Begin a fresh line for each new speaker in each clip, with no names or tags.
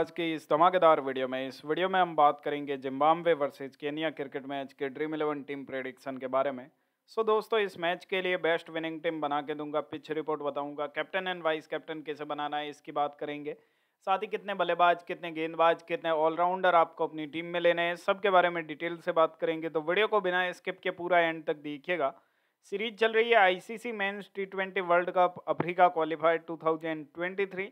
आज की इस धमाकेदार वीडियो में इस वीडियो में हम बात करेंगे Zimbabwe versus Kenya cricket match के ड्रीम इलेवन टीम प्रेडिक्शन के बारे में सो so, दोस्तों इस मैच के लिए बेस्ट विनिंग टीम बना के दूंगा पिच रिपोर्ट बताऊंगा कैप्टन एंड वाइस कैप्टन कैसे बनाना है इसकी बात करेंगे साथ ही कितने बल्लेबाज कितने गेंदबाज कितने ऑलराउंडर आपको अपनी टीम में लेने हैं सब के बारे में डिटेल से बात करेंगे तो वीडियो को बिना स्किप के पूरा एंड तक देखिएगा सीरीज चल रही है ICC men's T twenty World Cup Africa twenty 2023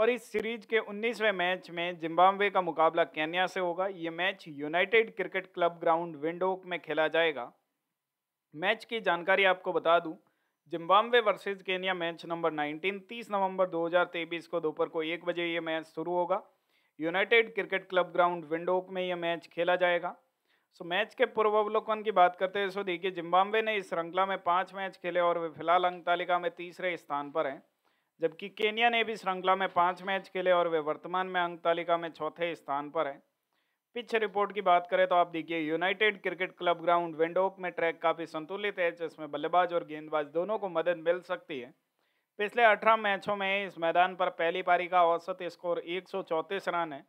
और इस सीरीज के 19वें मैच में जिम्बाब्वे का मुकाबला केन्या से होगा ये match United Cricket Club Ground Windhoek में खेला जाएगा मैच की जानकारी आपको बता दूं Zimbabwe versus Kenya match number 19 30 नवंबर 2023 को दोपहर को एक बजे ये मैच शुरू होगा United Cricket Club Ground Windhoek में यह मैच खेला जाएगा सो मैच के पूर्वावलोकन की बात करते हैं सो देखिए जिम्बाब्वे ने इस श्रृंखला में पाँच मैच खेले और वे फिलहाल अंक तालिका में तीसरे स्थान पर हैं जबकि केनिया ने भी श्रृंखला में पाँच मैच खेले और वे वर्तमान में अंक तालिका में चौथे स्थान पर हैं पिच रिपोर्ट की बात करें तो आप देखिए United Cricket Club Ground Windhoek में ट्रैक काफ़ी संतुलित है जिसमें बल्लेबाज और गेंदबाज दोनों को मदद मिल सकती है पिछले अठारह मैचों में इस मैदान पर पहली पारी का औसत स्कोर एक रन है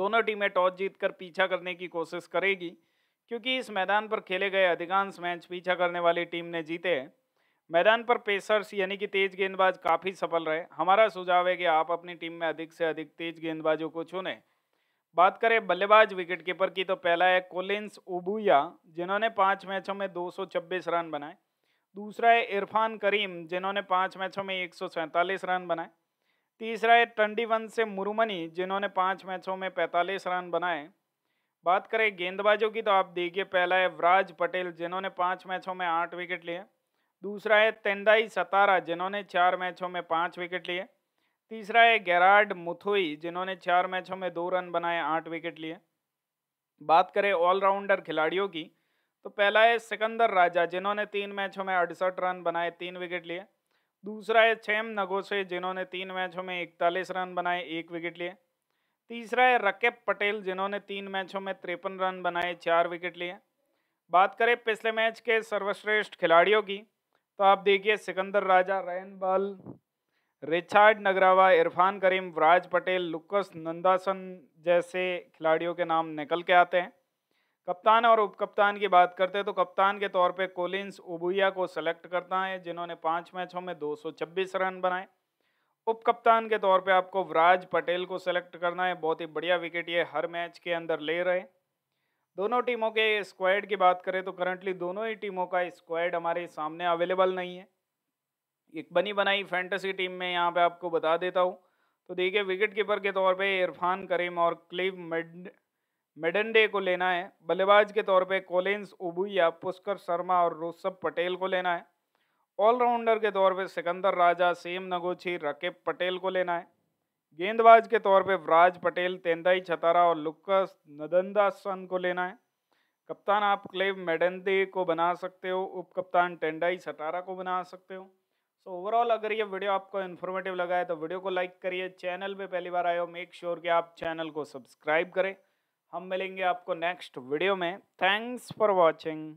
दोनों टीमें टॉस जीतकर पीछा करने की कोशिश करेगी क्योंकि इस मैदान पर खेले गए अधिकांश मैच पीछा करने वाली टीम ने जीते हैं मैदान पर पेसर्स यानी कि तेज गेंदबाज काफ़ी सफल रहे हमारा सुझाव है कि आप अपनी टीम में अधिक से अधिक तेज गेंदबाजों को चुने बात करें बल्लेबाज विकेट कीपर की तो पहला है कोलिंस उबुया जिन्होंने पाँच मैचों में 226 रन बनाए दूसरा है इरफान करीम जिन्होंने पाँच मैचों में एक रन बनाए तीसरा है टंडीवंश से मुरुमनी जिन्होंने पाँच मैचों में पैंतालीस रन बनाए बात करें गेंदबाजों की तो आप देखिए पहला है वराज पटेल जिन्होंने पाँच मैचों में आठ विकेट लिए दूसरा है तेंदाई सतारा जिन्होंने चार मैचों में पाँच विकेट लिए तीसरा है गैराड मुथुई जिन्होंने चार मैचों में दो रन बनाए आठ विकेट लिए बात करें ऑलराउंडर खिलाड़ियों की तो पहला है सिकंदर राजा जिन्होंने तीन मैचों में अड़सठ रन बनाए तीन विकेट लिए दूसरा है छैम नगोसे जिन्होंने तीन मैचों में इकतालीस रन बनाए एक विकेट लिए तीसरा है रकेब पटेल जिन्होंने तीन मैचों में तिरपन रन बनाए चार विकेट लिए बात करें पिछले मैच के सर्वश्रेष्ठ खिलाड़ियों की तो आप देखिए Sikandar Raza Ryan Burl Richard Ngarava Irfan Karim Vraj Patel Lucas नंदासन जैसे खिलाड़ियों के नाम निकल के आते हैं कप्तान और उपकप्तान की बात करते हैं तो कप्तान के तौर पे कोलिंस ओबुया को सेलेक्ट करता है जिन्होंने पाँच मैचों में 226 रन बनाए उप कप्तान के तौर पे आपको वराज पटेल को सेलेक्ट करना है बहुत ही बढ़िया विकेट ये हर मैच के अंदर ले रहे हैं दोनों टीमों के स्क्वाड की बात करें तो करंटली दोनों ही टीमों का स्क्वाड हमारे सामने अवेलेबल नहीं है एक बनी बनाई फैंटेसी टीम में यहाँ पे आपको बता देता हूँ तो देखिए विकेट कीपर के तौर पे इरफान करीम और क्लिव मेड मेडनडे को लेना है बल्लेबाज के तौर पे कोलिन्स उबुया पुष्कर शर्मा और रोसभ पटेल को लेना है ऑलराउंडर के तौर पे सिकंदर राजा सेम नगोची राकेब पटेल को लेना है गेंदबाज के तौर पे वराज पटेल तेंदाई छतारा और लुक्कस नदंदासन को लेना है कप्तान आप क्लेव मेडेंदे को बना सकते हो उप कप्तान टेंडाई छतारा को बना सकते हो सो ओवरऑल अगर ये वीडियो आपको इन्फॉर्मेटिव लगा है तो वीडियो को लाइक करिए चैनल पे पहली बार आए हो मेक श्योर कि आप चैनल को सब्सक्राइब करें हम मिलेंगे आपको नेक्स्ट वीडियो में थैंक्स फॉर वॉचिंग